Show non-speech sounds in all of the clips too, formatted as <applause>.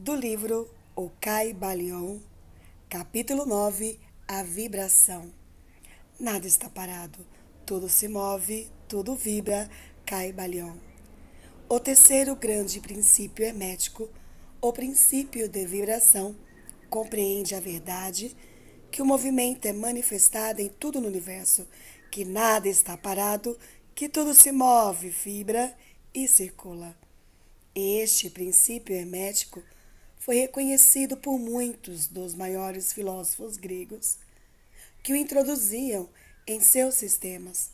do livro O Caibalion, capítulo 9 A Vibração. Nada está parado, tudo se move, tudo vibra, Caibalion. O terceiro grande princípio hermético, o princípio de vibração, compreende a verdade que o movimento é manifestado em tudo no universo, que nada está parado, que tudo se move, vibra e circula. Este princípio hermético foi reconhecido por muitos dos maiores filósofos gregos, que o introduziam em seus sistemas.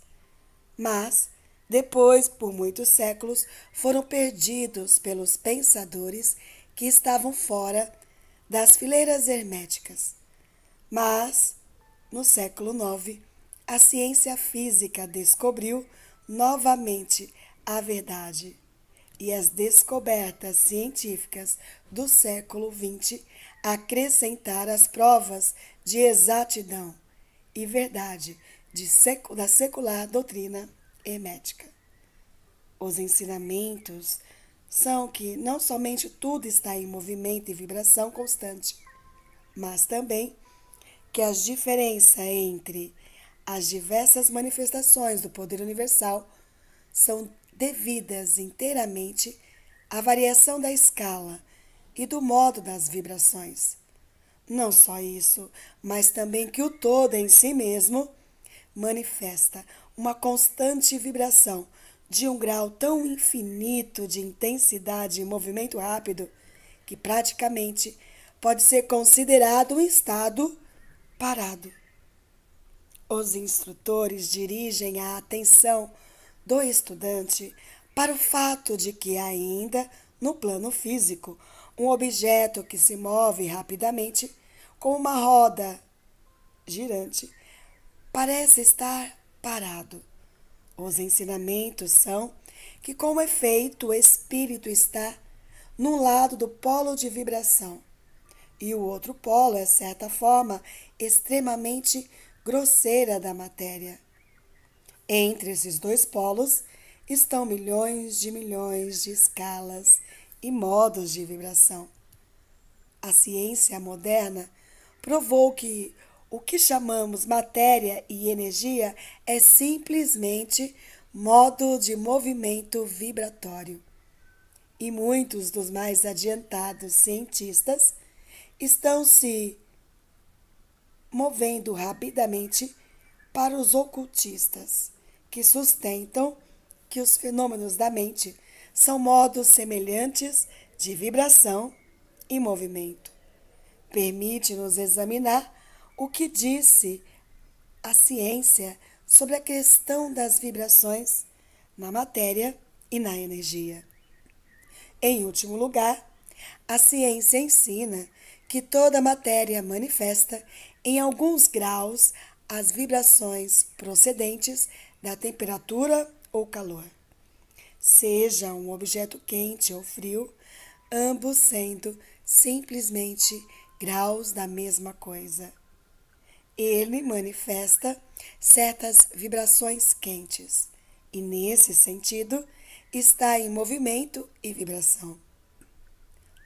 Mas, depois, por muitos séculos, foram perdidos pelos pensadores que estavam fora das fileiras herméticas. Mas, no século IX, a ciência física descobriu novamente a verdade e as descobertas científicas do século XX acrescentar as provas de exatidão e verdade secu da secular doutrina hermética. Os ensinamentos são que não somente tudo está em movimento e vibração constante, mas também que as diferenças entre as diversas manifestações do poder universal são devidas inteiramente à variação da escala e do modo das vibrações. Não só isso, mas também que o todo em si mesmo manifesta uma constante vibração de um grau tão infinito de intensidade e movimento rápido que praticamente pode ser considerado um estado parado. Os instrutores dirigem a atenção do estudante para o fato de que, ainda no plano físico, um objeto que se move rapidamente com uma roda girante parece estar parado. Os ensinamentos são que, com efeito, o espírito está num lado do polo de vibração e o outro polo é certa forma extremamente grosseira da matéria. Entre esses dois polos estão milhões de milhões de escalas e modos de vibração. A ciência moderna provou que o que chamamos matéria e energia é simplesmente modo de movimento vibratório. E muitos dos mais adiantados cientistas estão se movendo rapidamente para os ocultistas que sustentam que os fenômenos da mente são modos semelhantes de vibração e movimento. Permite-nos examinar o que disse a ciência sobre a questão das vibrações na matéria e na energia. Em último lugar, a ciência ensina que toda matéria manifesta, em alguns graus, as vibrações procedentes da temperatura ou calor. Seja um objeto quente ou frio, ambos sendo simplesmente graus da mesma coisa. Ele manifesta certas vibrações quentes e, nesse sentido, está em movimento e vibração.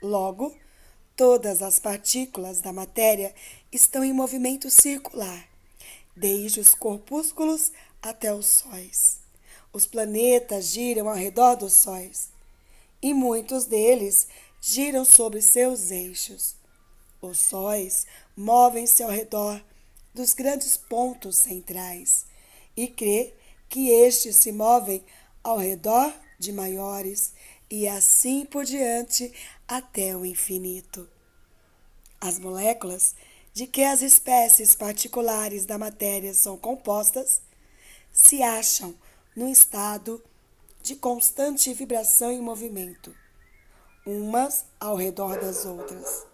Logo, todas as partículas da matéria estão em movimento circular, desde os corpúsculos até os sóis. Os planetas giram ao redor dos sóis, e muitos deles giram sobre seus eixos. Os sóis movem-se ao redor dos grandes pontos centrais, e crê que estes se movem ao redor de maiores, e assim por diante até o infinito. As moléculas de que as espécies particulares da matéria são compostas se acham no estado de constante vibração e movimento, umas ao redor das outras.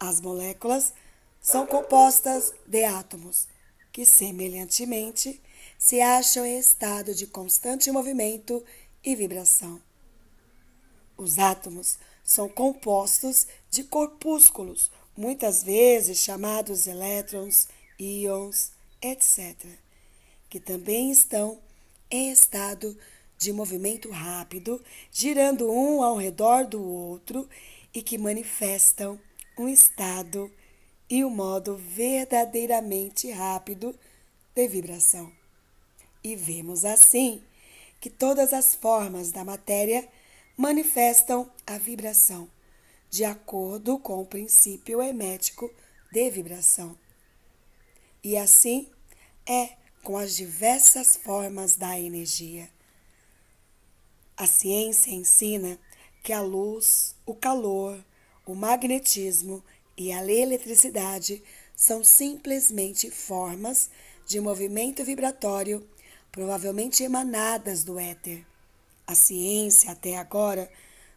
As moléculas são compostas de átomos que, semelhantemente, se acham em estado de constante movimento e vibração. Os átomos são compostos de corpúsculos, muitas vezes chamados elétrons, íons, etc que também estão em estado de movimento rápido, girando um ao redor do outro e que manifestam um estado e um modo verdadeiramente rápido de vibração. E vemos assim que todas as formas da matéria manifestam a vibração, de acordo com o princípio hermético de vibração. E assim é com as diversas formas da energia. A ciência ensina que a luz, o calor, o magnetismo e a eletricidade são simplesmente formas de movimento vibratório, provavelmente emanadas do éter. A ciência até agora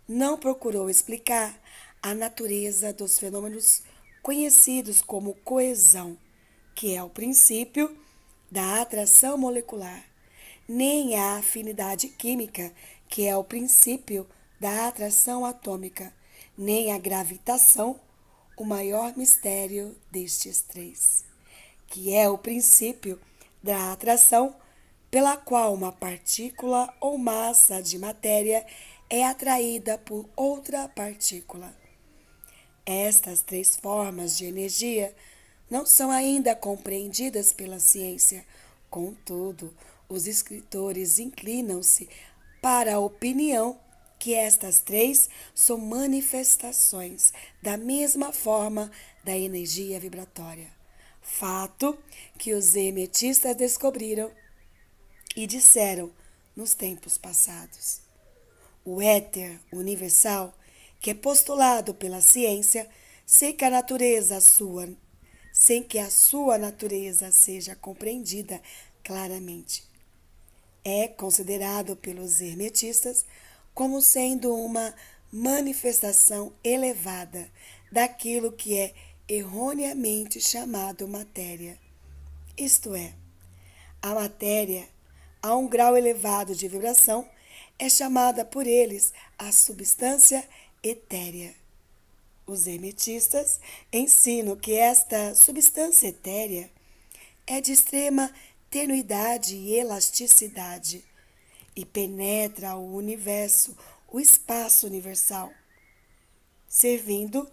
não procurou explicar a natureza dos fenômenos conhecidos como coesão, que é o princípio da atração molecular, nem a afinidade química, que é o princípio da atração atômica, nem a gravitação, o maior mistério destes três, que é o princípio da atração pela qual uma partícula ou massa de matéria é atraída por outra partícula. Estas três formas de energia não são ainda compreendidas pela ciência. Contudo, os escritores inclinam-se para a opinião que estas três são manifestações da mesma forma da energia vibratória. Fato que os emetistas descobriram e disseram nos tempos passados. O éter universal, que é postulado pela ciência, seca a natureza sua sem que a sua natureza seja compreendida claramente. É considerado pelos hermetistas como sendo uma manifestação elevada daquilo que é erroneamente chamado matéria. Isto é, a matéria, a um grau elevado de vibração, é chamada por eles a substância etérea. Os hermetistas ensinam que esta substância etérea é de extrema tenuidade e elasticidade e penetra o universo, o espaço universal, servindo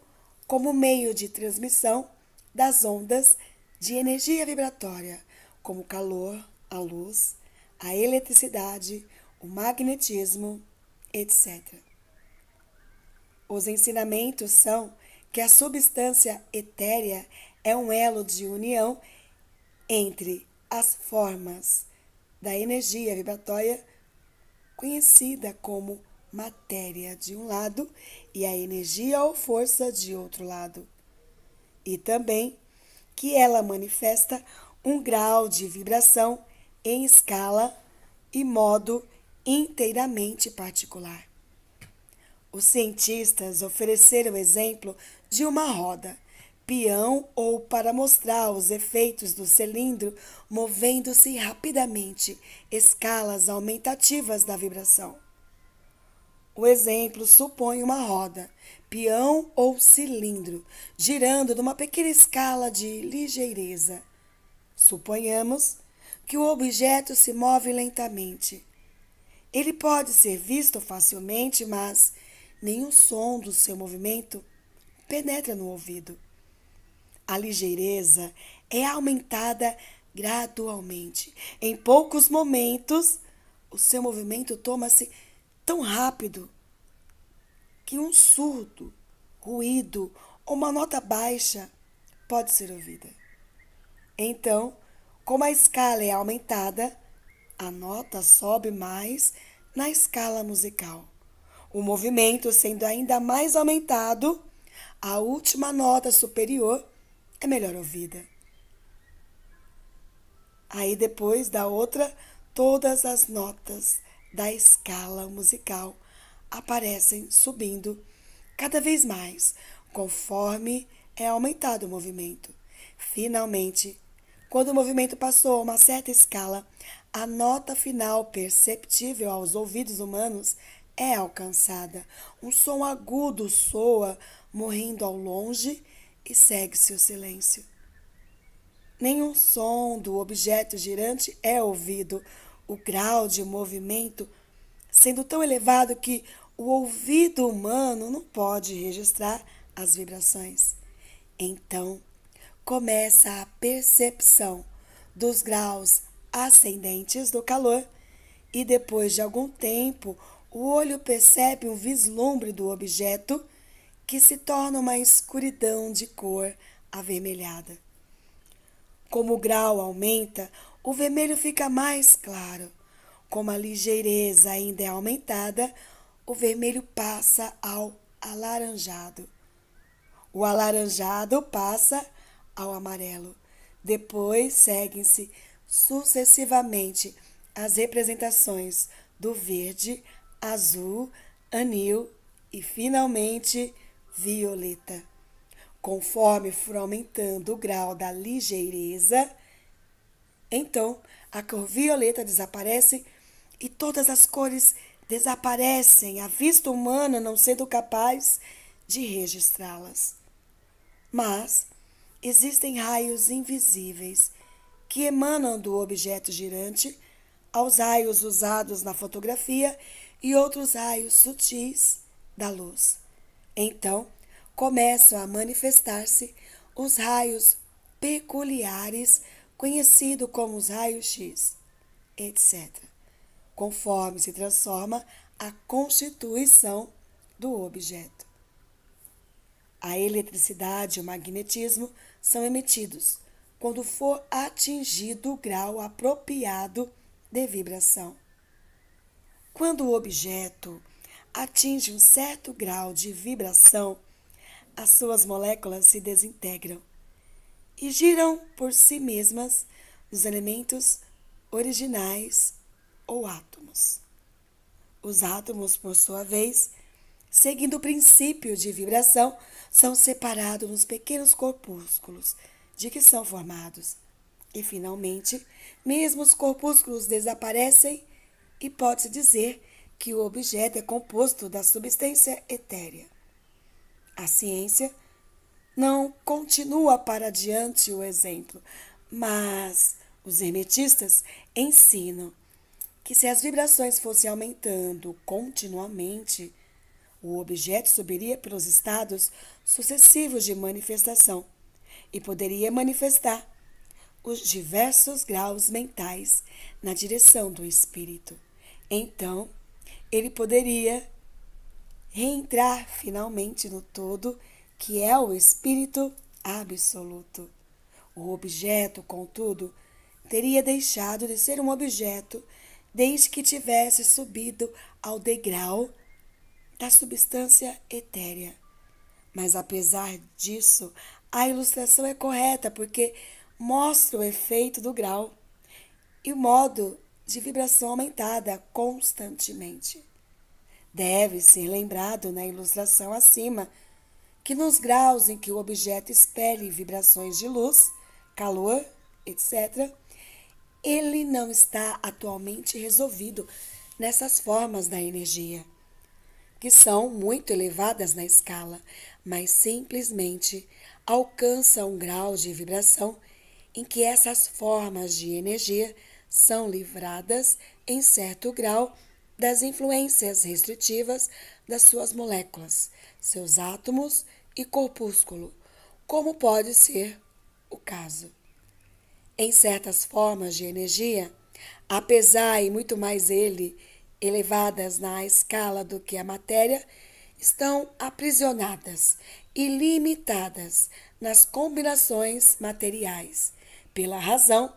como meio de transmissão das ondas de energia vibratória, como o calor, a luz, a eletricidade, o magnetismo, etc. Os ensinamentos são que a substância etérea é um elo de união entre as formas da energia vibratória conhecida como matéria de um lado e a energia ou força de outro lado. E também que ela manifesta um grau de vibração em escala e modo inteiramente particular. Os cientistas ofereceram exemplo de uma roda, peão ou para mostrar os efeitos do cilindro movendo-se rapidamente, escalas aumentativas da vibração. O exemplo supõe uma roda, peão ou cilindro, girando numa pequena escala de ligeireza. Suponhamos que o objeto se move lentamente. Ele pode ser visto facilmente, mas nenhum som do seu movimento penetra no ouvido. A ligeireza é aumentada gradualmente. Em poucos momentos, o seu movimento toma-se tão rápido que um surdo, ruído ou uma nota baixa pode ser ouvida. Então, como a escala é aumentada, a nota sobe mais na escala musical o movimento sendo ainda mais aumentado, a última nota superior é melhor ouvida. Aí depois da outra, todas as notas da escala musical aparecem subindo cada vez mais, conforme é aumentado o movimento. Finalmente, quando o movimento passou uma certa escala, a nota final perceptível aos ouvidos humanos é alcançada. Um som agudo soa, morrendo ao longe, e segue-se o silêncio. Nenhum som do objeto girante é ouvido, o grau de movimento sendo tão elevado que o ouvido humano não pode registrar as vibrações. Então, começa a percepção dos graus ascendentes do calor e depois de algum tempo o olho percebe um vislumbre do objeto que se torna uma escuridão de cor avermelhada. Como o grau aumenta, o vermelho fica mais claro. Como a ligeireza ainda é aumentada, o vermelho passa ao alaranjado. O alaranjado passa ao amarelo. Depois seguem-se sucessivamente as representações do verde azul, anil e finalmente violeta. Conforme for aumentando o grau da ligeireza, então a cor violeta desaparece e todas as cores desaparecem, a vista humana não sendo capaz de registrá-las. Mas existem raios invisíveis que emanam do objeto girante aos raios usados na fotografia e outros raios sutis da luz. Então, começam a manifestar-se os raios peculiares, conhecidos como os raios X, etc., conforme se transforma a constituição do objeto. A eletricidade e o magnetismo são emitidos quando for atingido o grau apropriado de vibração. Quando o objeto atinge um certo grau de vibração, as suas moléculas se desintegram e giram por si mesmas nos elementos originais ou átomos. Os átomos, por sua vez, seguindo o princípio de vibração, são separados nos pequenos corpúsculos de que são formados. E, finalmente, mesmo os corpúsculos desaparecem e pode-se dizer que o objeto é composto da substância etérea. A ciência não continua para adiante o exemplo, mas os hermetistas ensinam que se as vibrações fossem aumentando continuamente, o objeto subiria pelos estados sucessivos de manifestação e poderia manifestar os diversos graus mentais na direção do espírito. Então, ele poderia reentrar finalmente no todo, que é o Espírito absoluto. O objeto, contudo, teria deixado de ser um objeto desde que tivesse subido ao degrau da substância etérea. Mas apesar disso, a ilustração é correta porque mostra o efeito do grau e o modo de vibração aumentada constantemente. Deve ser lembrado na ilustração acima que nos graus em que o objeto espere vibrações de luz, calor, etc., ele não está atualmente resolvido nessas formas da energia, que são muito elevadas na escala, mas simplesmente alcança um grau de vibração em que essas formas de energia são livradas, em certo grau, das influências restritivas das suas moléculas, seus átomos e corpúsculo, como pode ser o caso. Em certas formas de energia, apesar e muito mais ele, elevadas na escala do que a matéria, estão aprisionadas e limitadas nas combinações materiais, pela razão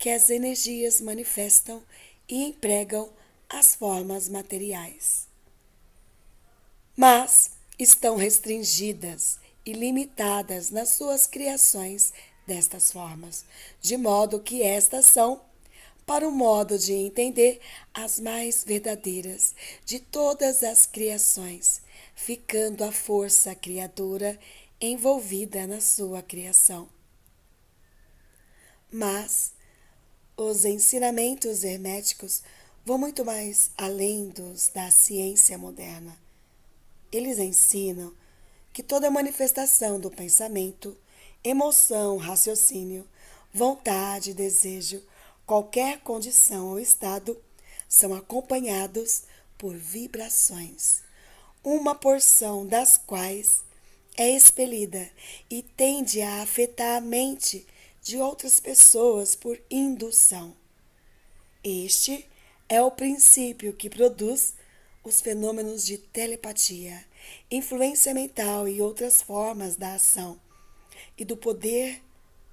que as energias manifestam e empregam as formas materiais. Mas estão restringidas e limitadas nas suas criações destas formas, de modo que estas são, para o modo de entender, as mais verdadeiras de todas as criações, ficando a força criadora envolvida na sua criação. Mas os ensinamentos herméticos vão muito mais além dos da ciência moderna. Eles ensinam que toda manifestação do pensamento, emoção, raciocínio, vontade, desejo, qualquer condição ou estado são acompanhados por vibrações, uma porção das quais é expelida e tende a afetar a mente de outras pessoas por indução. Este é o princípio que produz os fenômenos de telepatia, influência mental e outras formas da ação e do poder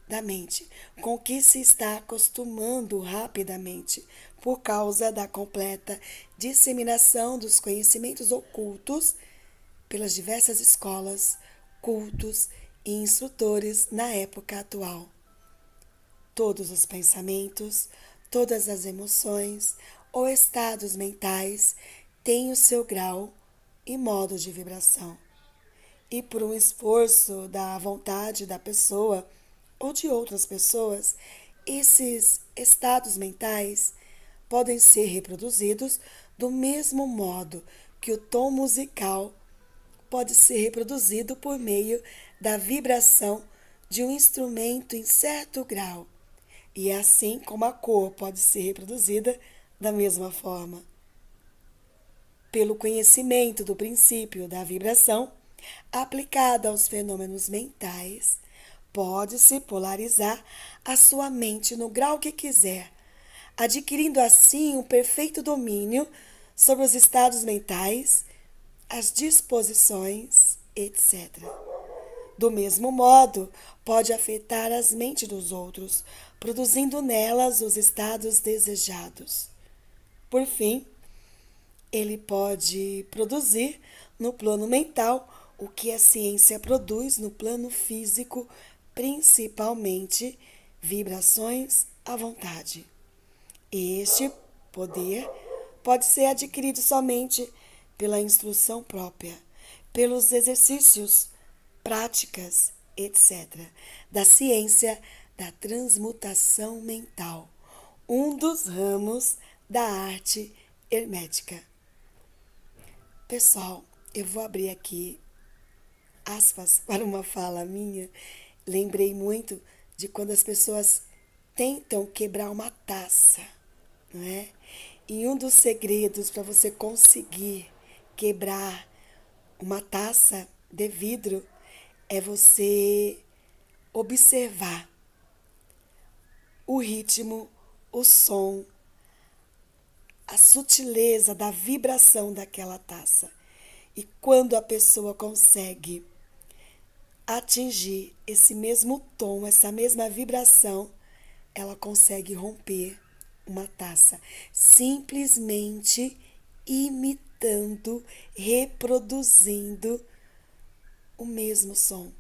da mente, com que se está acostumando rapidamente por causa da completa disseminação dos conhecimentos ocultos pelas diversas escolas, cultos e instrutores na época atual todos os pensamentos, todas as emoções ou estados mentais têm o seu grau e modo de vibração. E por um esforço da vontade da pessoa ou de outras pessoas, esses estados mentais podem ser reproduzidos do mesmo modo que o tom musical pode ser reproduzido por meio da vibração de um instrumento em certo grau e é assim como a cor pode ser reproduzida da mesma forma. Pelo conhecimento do princípio da vibração, aplicada aos fenômenos mentais, pode-se polarizar a sua mente no grau que quiser, adquirindo assim um perfeito domínio sobre os estados mentais, as disposições, etc. Do mesmo modo, pode afetar as mentes dos outros, produzindo nelas os estados desejados. Por fim, ele pode produzir no plano mental o que a ciência produz no plano físico, principalmente vibrações à vontade. Este poder pode ser adquirido somente pela instrução própria, pelos exercícios, práticas, etc., da ciência da transmutação mental, um dos ramos da arte hermética. Pessoal, eu vou abrir aqui aspas <laughs> para uma fala minha. Lembrei muito de quando as pessoas tentam quebrar uma taça, não é? E um dos segredos para você conseguir quebrar uma taça de vidro é você observar o ritmo, o som, a sutileza da vibração daquela taça. E quando a pessoa consegue atingir esse mesmo tom, essa mesma vibração, ela consegue romper uma taça, simplesmente imitando, reproduzindo o mesmo som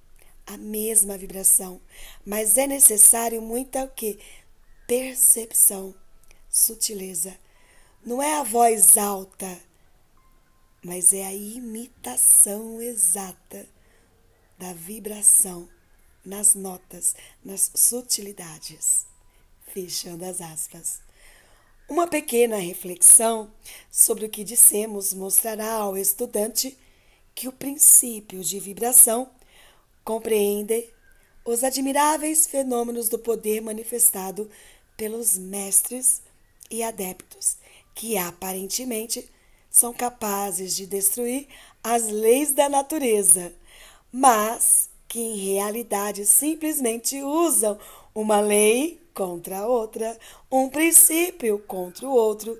a mesma vibração, mas é necessário muita o que? Percepção, sutileza. Não é a voz alta, mas é a imitação exata da vibração nas notas, nas sutilidades. Fechando as aspas. Uma pequena reflexão sobre o que dissemos mostrará ao estudante que o princípio de vibração compreender os admiráveis fenômenos do poder manifestado pelos mestres e adeptos, que aparentemente são capazes de destruir as leis da natureza, mas que em realidade simplesmente usam uma lei contra a outra, um princípio contra o outro,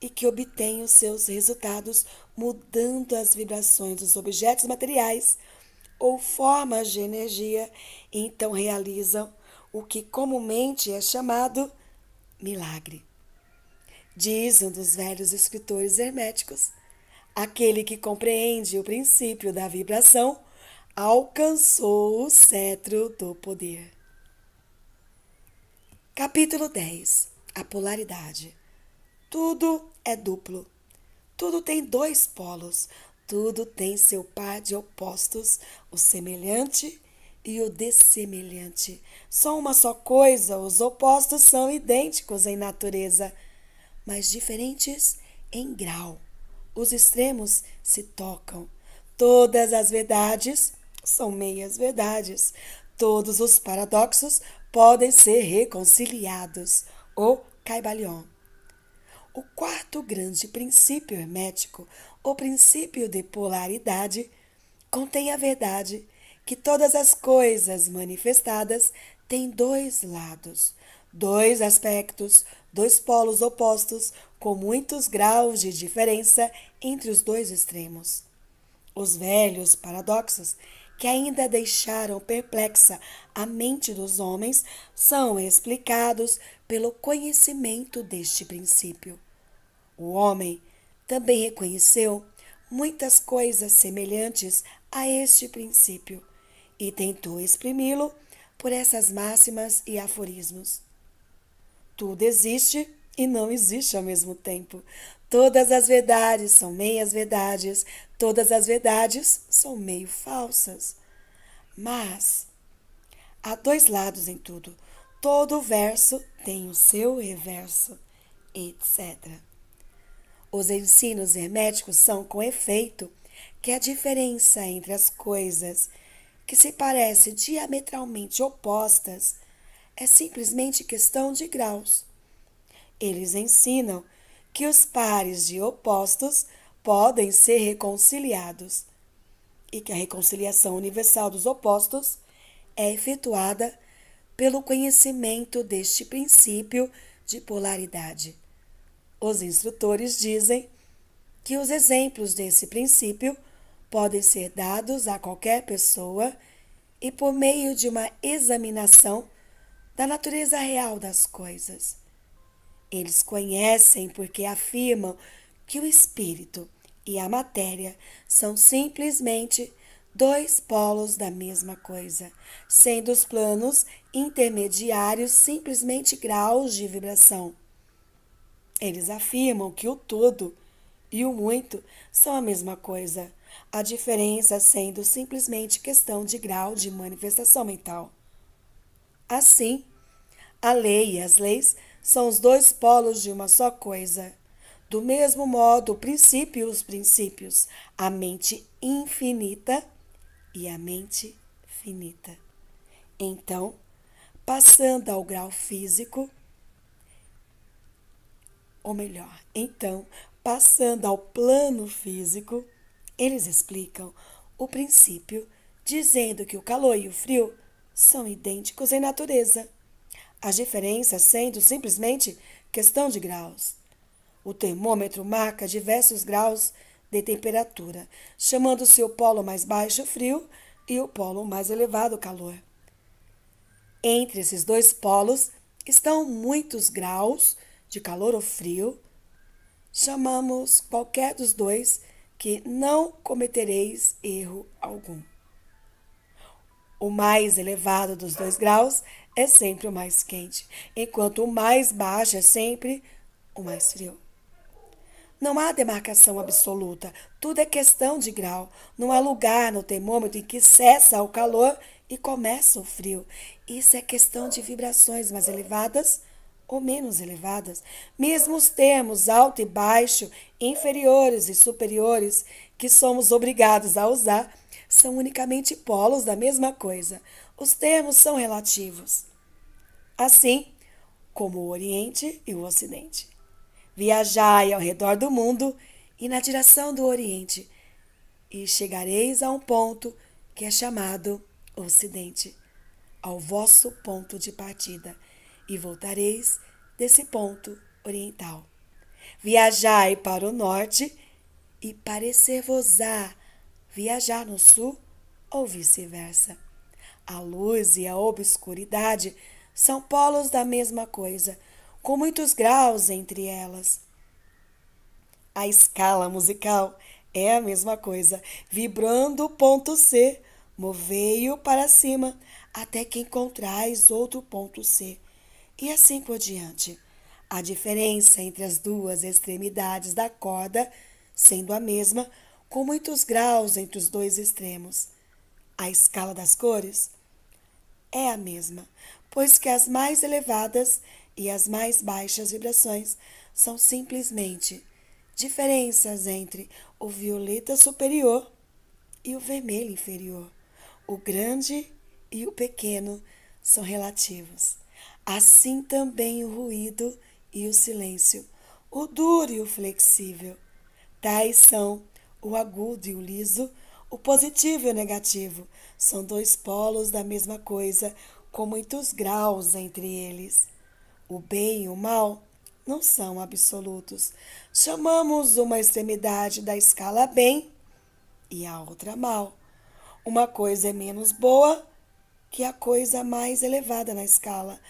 e que obtêm os seus resultados mudando as vibrações dos objetos materiais ou formas de energia, então realizam o que comumente é chamado milagre. Diz um dos velhos escritores herméticos: aquele que compreende o princípio da vibração alcançou o cetro do poder. Capítulo 10 A polaridade. Tudo é duplo. Tudo tem dois polos, tudo tem seu par de opostos, o semelhante e o dessemelhante. Só uma só coisa, os opostos são idênticos em natureza, mas diferentes em grau. Os extremos se tocam. Todas as verdades são meias verdades. Todos os paradoxos podem ser reconciliados. O Caibalion. O quarto grande princípio hermético o princípio de polaridade contém a verdade que todas as coisas manifestadas têm dois lados, dois aspectos, dois polos opostos com muitos graus de diferença entre os dois extremos. Os velhos paradoxos que ainda deixaram perplexa a mente dos homens são explicados pelo conhecimento deste princípio. O homem também reconheceu muitas coisas semelhantes a este princípio e tentou exprimi-lo por essas máximas e aforismos. Tudo existe e não existe ao mesmo tempo. Todas as verdades são meias verdades, todas as verdades são meio falsas. Mas há dois lados em tudo. Todo verso tem o seu reverso, etc. Os ensinos herméticos são, com efeito, que a diferença entre as coisas que se parecem diametralmente opostas é simplesmente questão de graus. Eles ensinam que os pares de opostos podem ser reconciliados e que a reconciliação universal dos opostos é efetuada pelo conhecimento deste princípio de polaridade. Os instrutores dizem que os exemplos desse princípio podem ser dados a qualquer pessoa e por meio de uma examinação da natureza real das coisas. Eles conhecem porque afirmam que o espírito e a matéria são simplesmente dois polos da mesma coisa, sendo os planos intermediários simplesmente graus de vibração. Eles afirmam que o todo e o muito são a mesma coisa, a diferença sendo simplesmente questão de grau de manifestação mental. Assim, a lei e as leis são os dois polos de uma só coisa. Do mesmo modo, o princípio e os princípios, a mente infinita e a mente finita. Então, passando ao grau físico, ou melhor, então, passando ao plano físico, eles explicam o princípio dizendo que o calor e o frio são idênticos em natureza, as diferenças sendo simplesmente questão de graus. O termômetro marca diversos graus de temperatura, chamando-se o polo mais baixo frio e o polo mais elevado calor. Entre esses dois polos estão muitos graus de calor ou frio, chamamos qualquer dos dois que não cometereis erro algum. O mais elevado dos dois graus é sempre o mais quente, enquanto o mais baixo é sempre o mais frio. Não há demarcação absoluta, tudo é questão de grau. Não há lugar no termômetro em que cessa o calor e começa o frio. Isso é questão de vibrações mais elevadas ou menos elevadas, mesmo os termos alto e baixo, inferiores e superiores que somos obrigados a usar, são unicamente polos da mesma coisa. Os termos são relativos. Assim como o Oriente e o Ocidente. Viajai ao redor do mundo e na direção do Oriente, e chegareis a um ponto que é chamado Ocidente, ao vosso ponto de partida e voltareis desse ponto oriental. Viajai para o norte e parecer-vos-á viajar no sul ou vice-versa. A luz e a obscuridade são polos da mesma coisa, com muitos graus entre elas. A escala musical é a mesma coisa, vibrando o ponto C, movei-o para cima até que encontrais outro ponto C e assim por diante. A diferença entre as duas extremidades da corda sendo a mesma, com muitos graus entre os dois extremos. A escala das cores é a mesma, pois que as mais elevadas e as mais baixas vibrações são simplesmente diferenças entre o violeta superior e o vermelho inferior. O grande e o pequeno são relativos assim também o ruído e o silêncio, o duro e o flexível. Tais são o agudo e o liso, o positivo e o negativo. São dois polos da mesma coisa, com muitos graus entre eles. O bem e o mal não são absolutos. Chamamos uma extremidade da escala bem e a outra mal. Uma coisa é menos boa que a coisa mais elevada na escala.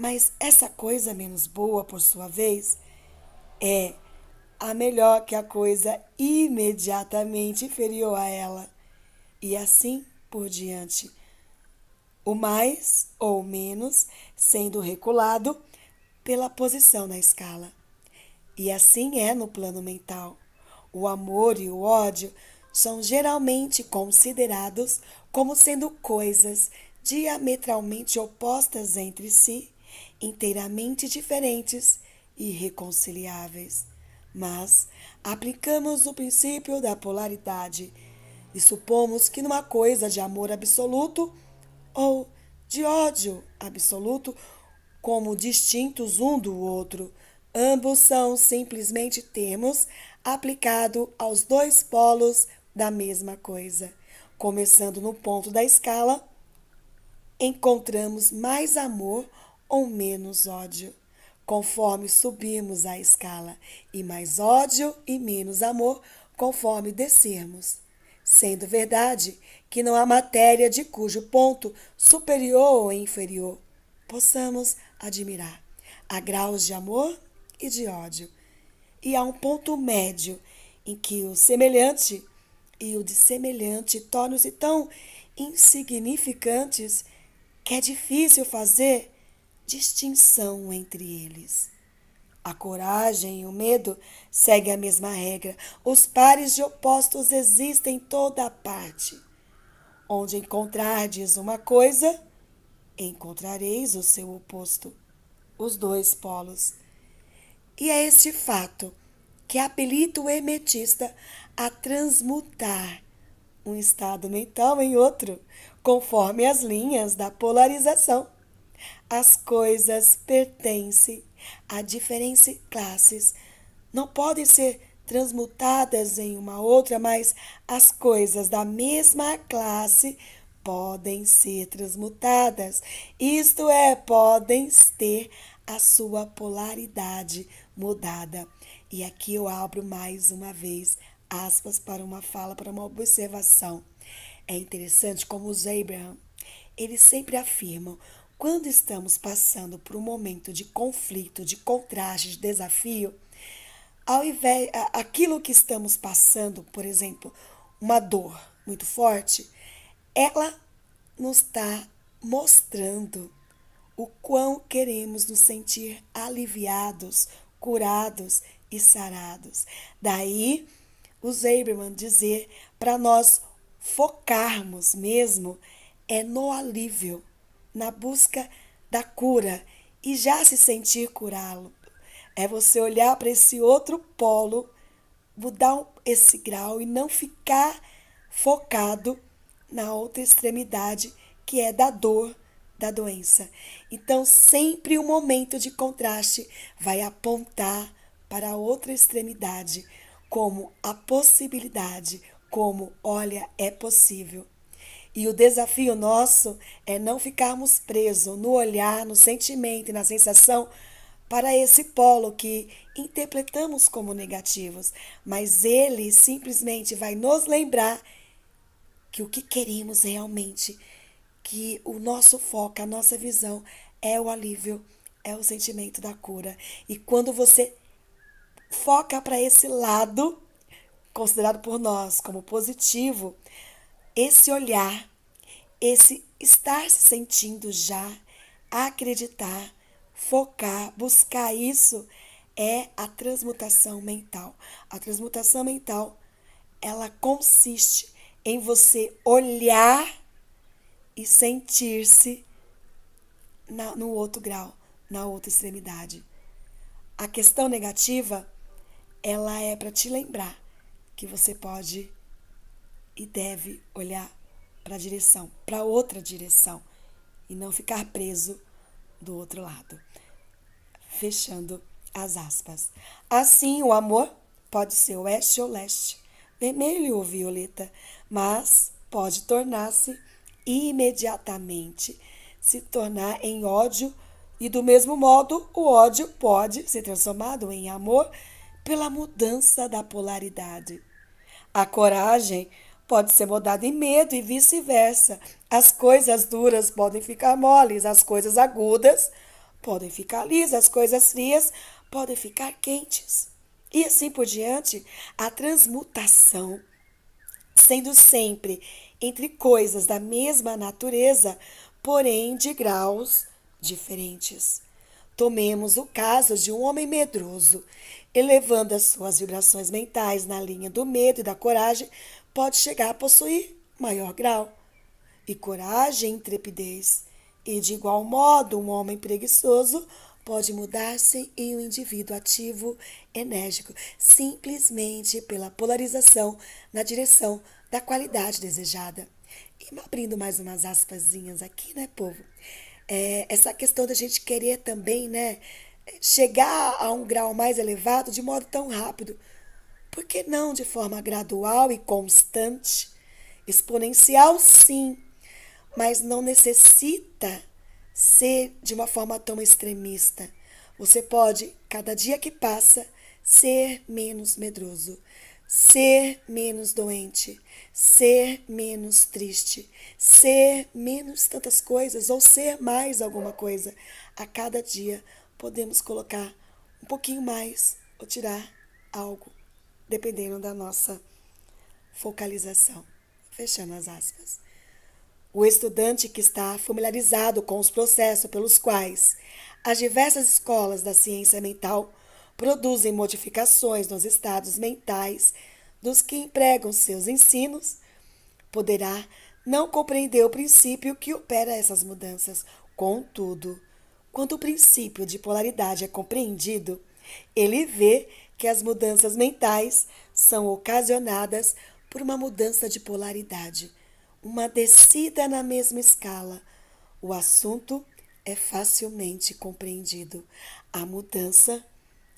Mas essa coisa menos boa, por sua vez, é a melhor que a coisa imediatamente inferior a ela, e assim por diante. O mais ou menos sendo reculado pela posição na escala. E assim é no plano mental. O amor e o ódio são geralmente considerados como sendo coisas diametralmente opostas entre si inteiramente diferentes e irreconciliáveis, mas aplicamos o princípio da polaridade e supomos que numa coisa de amor absoluto ou de ódio absoluto, como distintos um do outro, ambos são simplesmente termos aplicado aos dois polos da mesma coisa. Começando no ponto da escala, encontramos mais amor ou menos ódio, conforme subirmos a escala, e mais ódio e menos amor conforme descermos. Sendo verdade que não há matéria de cujo ponto superior ou inferior possamos admirar. Há graus de amor e de ódio. E há um ponto médio em que o semelhante e o dissemelhante tornam-se tão insignificantes que é difícil fazer distinção entre eles. A coragem e o medo seguem a mesma regra. Os pares de opostos existem em toda a parte. Onde encontrardes uma coisa, encontrareis o seu oposto, os dois polos. E é este fato que apelita o hermetista a transmutar um estado mental em outro, conforme as linhas da polarização. As coisas pertencem a diferentes classes. Não podem ser transmutadas em uma outra, mas as coisas da mesma classe podem ser transmutadas. Isto é, podem ter a sua polaridade mudada. E aqui eu abro mais uma vez aspas para uma fala, para uma observação. É interessante como os Abraham, eles sempre afirmam quando estamos passando por um momento de conflito, de contraste, de desafio, ao invés aquilo que estamos passando, por exemplo, uma dor muito forte, ela nos está mostrando o quão queremos nos sentir aliviados, curados e sarados. Daí, o Zeiberman dizer para nós focarmos mesmo é no alívio, na busca da cura e já se sentir curado. É você olhar para esse outro polo, mudar esse grau e não ficar focado na outra extremidade que é da dor, da doença. Então, sempre o um momento de contraste vai apontar para a outra extremidade como a possibilidade, como olha, é possível. E o desafio nosso é não ficarmos presos no olhar, no sentimento e na sensação para esse polo que interpretamos como negativos, mas ele simplesmente vai nos lembrar que o que queremos realmente, que o nosso foco, a nossa visão é o alívio, é o sentimento da cura. E quando você foca para esse lado, considerado por nós como positivo, esse olhar, esse estar se sentindo já, acreditar, focar, buscar isso é a transmutação mental. A transmutação mental, ela consiste em você olhar e sentir-se no outro grau, na outra extremidade. A questão negativa, ela é para te lembrar que você pode e deve olhar para a direção, para outra direção e não ficar preso do outro lado. Fechando as aspas. Assim, o amor pode ser oeste ou leste, vermelho ou violeta, mas pode tornar-se imediatamente se tornar em ódio e do mesmo modo o ódio pode ser transformado em amor pela mudança da polaridade. A coragem pode ser mudado em medo e vice-versa. As coisas duras podem ficar moles, as coisas agudas podem ficar lisas, as coisas frias podem ficar quentes. E assim por diante, a transmutação, sendo sempre entre coisas da mesma natureza, porém de graus diferentes. Tomemos o caso de um homem medroso. Elevando as suas vibrações mentais na linha do medo e da coragem, pode chegar a possuir maior grau. E coragem e intrepidez. E de igual modo, um homem preguiçoso pode mudar-se em um indivíduo ativo, enérgico, simplesmente pela polarização na direção da qualidade desejada. E abrindo mais umas aspasinhas aqui, né, povo? é, essa questão da gente querer também, né, chegar a um grau mais elevado de modo tão rápido. Por que não de forma gradual e constante? Exponencial, sim, mas não necessita ser de uma forma tão extremista. Você pode, cada dia que passa, ser menos medroso ser menos doente, ser menos triste, ser menos tantas coisas ou ser mais alguma coisa. A cada dia podemos colocar um pouquinho mais ou tirar algo, dependendo da nossa focalização. Fechando as aspas. O estudante que está familiarizado com os processos pelos quais as diversas escolas da ciência mental produzem modificações nos estados mentais dos que empregam seus ensinos, poderá não compreender o princípio que opera essas mudanças. Contudo, quando o princípio de polaridade é compreendido, ele vê que as mudanças mentais são ocasionadas por uma mudança de polaridade, uma descida na mesma escala. O assunto é facilmente compreendido. A mudança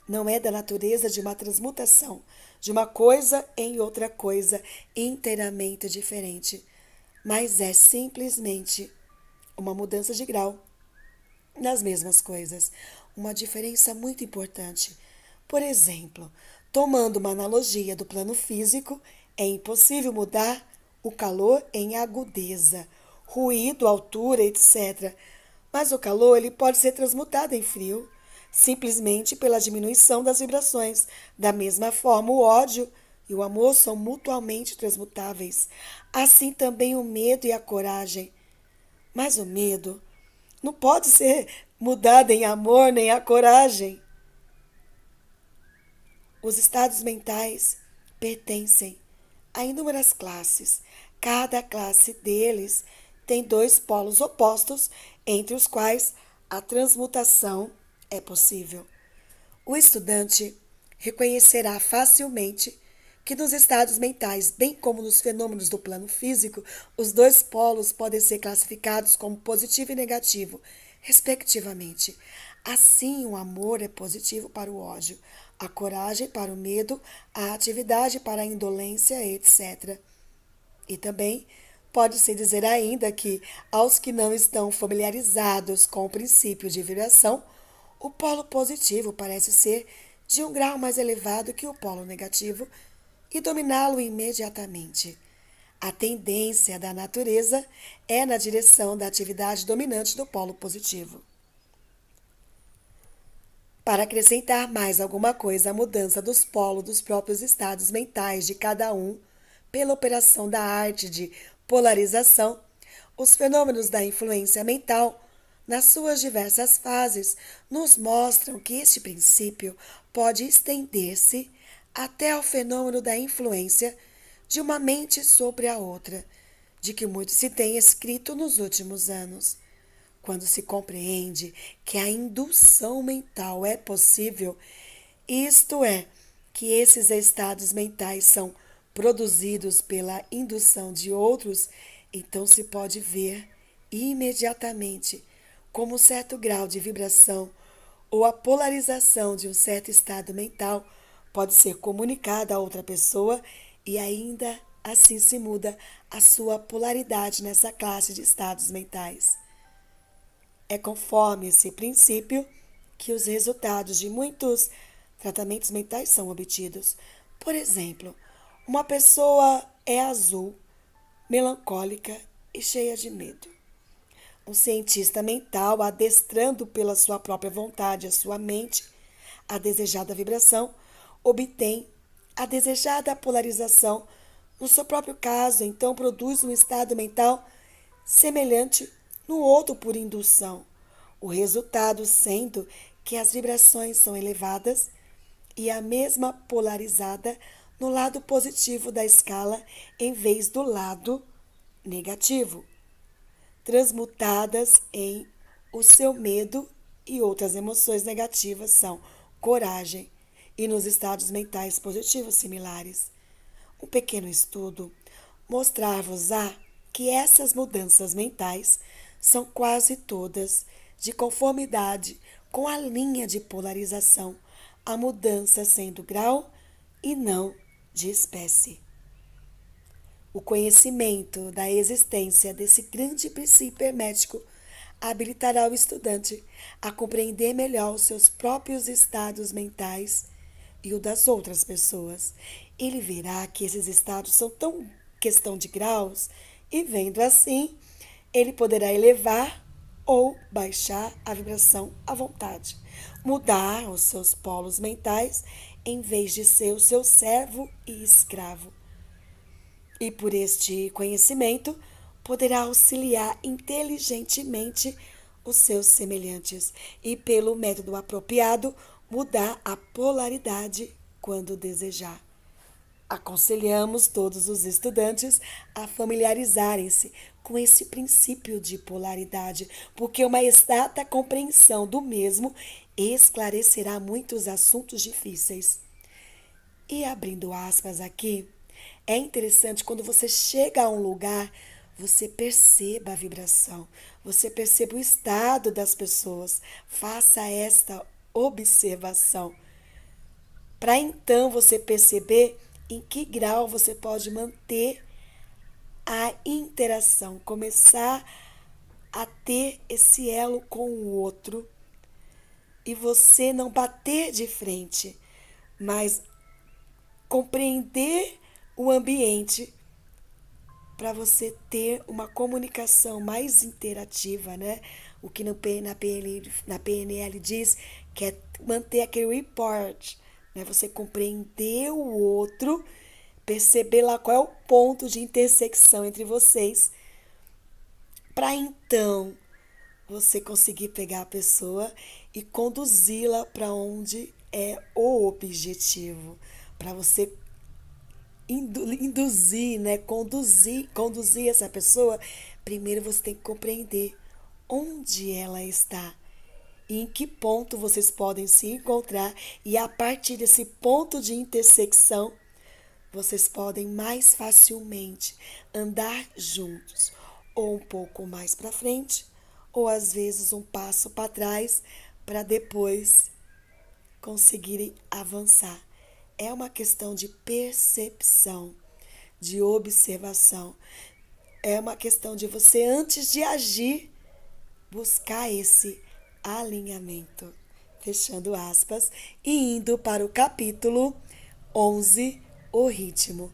não é da natureza de uma transmutação, de uma coisa em outra coisa inteiramente diferente, mas é simplesmente uma mudança de grau nas mesmas coisas, uma diferença muito importante. Por exemplo, tomando uma analogia do plano físico, é impossível mudar o calor em agudeza, ruído, altura, etc. Mas o calor ele pode ser transmutado em frio, simplesmente pela diminuição das vibrações. Da mesma forma, o ódio e o amor são mutualmente transmutáveis, assim também o medo e a coragem. Mas o medo não pode ser mudado em amor nem a coragem. Os estados mentais pertencem a inúmeras classes. Cada classe deles tem dois polos opostos, entre os quais a transmutação é possível. O estudante reconhecerá facilmente que nos estados mentais, bem como nos fenômenos do plano físico, os dois polos podem ser classificados como positivo e negativo, respectivamente. Assim, o amor é positivo para o ódio, a coragem para o medo, a atividade para a indolência, etc. E também pode-se dizer ainda que, aos que não estão familiarizados com o princípio de vibração, o polo positivo parece ser de um grau mais elevado que o polo negativo e dominá-lo imediatamente. A tendência da natureza é na direção da atividade dominante do polo positivo. Para acrescentar mais alguma coisa à mudança dos polos dos próprios estados mentais de cada um, pela operação da arte de polarização, os fenômenos da influência mental nas suas diversas fases, nos mostram que este princípio pode estender-se até ao fenômeno da influência de uma mente sobre a outra, de que muito se tem escrito nos últimos anos. Quando se compreende que a indução mental é possível, isto é, que esses estados mentais são produzidos pela indução de outros, então se pode ver imediatamente como um certo grau de vibração ou a polarização de um certo estado mental pode ser comunicada a outra pessoa e ainda assim se muda a sua polaridade nessa classe de estados mentais. É conforme esse princípio que os resultados de muitos tratamentos mentais são obtidos. Por exemplo, uma pessoa é azul, melancólica e cheia de medo um cientista mental adestrando pela sua própria vontade a sua mente a desejada vibração, obtém a desejada polarização. No seu próprio caso, então produz um estado mental semelhante no outro por indução. O resultado sendo que as vibrações são elevadas e a mesma polarizada no lado positivo da escala em vez do lado negativo transmutadas em o seu medo e outras emoções negativas são coragem e nos estados mentais positivos similares. Um pequeno estudo mostrar-vos-á que essas mudanças mentais são quase todas de conformidade com a linha de polarização, a mudança sendo grau e não de espécie. O conhecimento da existência desse grande princípio hermético habilitará o estudante a compreender melhor os seus próprios estados mentais e o das outras pessoas. Ele verá que esses estados são tão questão de graus e, vendo assim, ele poderá elevar ou baixar a vibração à vontade, mudar os seus polos mentais em vez de ser o seu servo e escravo e por este conhecimento poderá auxiliar inteligentemente os seus semelhantes e, pelo método apropriado, mudar a polaridade quando desejar. Aconselhamos todos os estudantes a familiarizarem-se com esse princípio de polaridade, porque uma exata compreensão do mesmo esclarecerá muitos assuntos difíceis. E abrindo aspas aqui, é interessante quando você chega a um lugar, você perceba a vibração, você perceba o estado das pessoas. Faça esta observação. Para então você perceber em que grau você pode manter a interação, começar a ter esse elo com o outro e você não bater de frente, mas compreender o ambiente para você ter uma comunicação mais interativa, né? O que no, na, PNL, na PNL diz que é manter aquele report, né? Você compreender o outro, perceber lá qual é o ponto de intersecção entre vocês, para então você conseguir pegar a pessoa e conduzi-la para onde é o objetivo, para você induzir, né, conduzir, conduzir essa pessoa, primeiro você tem que compreender onde ela está e em que ponto vocês podem se encontrar e a partir desse ponto de intersecção vocês podem mais facilmente andar juntos, ou um pouco mais para frente, ou às vezes um passo para trás, para depois conseguirem avançar. É uma questão de percepção, de observação. É uma questão de você, antes de agir, buscar esse alinhamento. Fechando aspas e indo para o capítulo 11, o ritmo.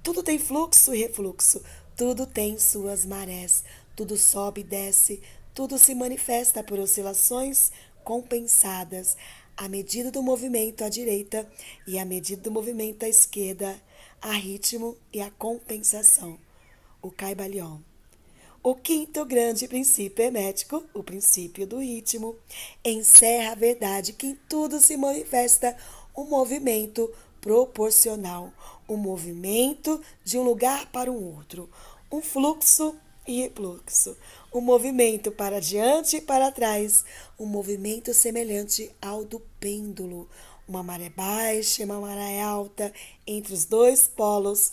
Tudo tem fluxo e refluxo, tudo tem suas marés, tudo sobe e desce, tudo se manifesta por oscilações compensadas, a medida do movimento à direita e a medida do movimento à esquerda, a ritmo e a compensação, o caibalion. O quinto grande princípio hermético, o princípio do ritmo, encerra a verdade que em tudo se manifesta um movimento proporcional, um movimento de um lugar para um outro, um fluxo e refluxo, um movimento para diante e para trás, um movimento semelhante ao do pêndulo, uma maré baixa e uma maré alta entre os dois polos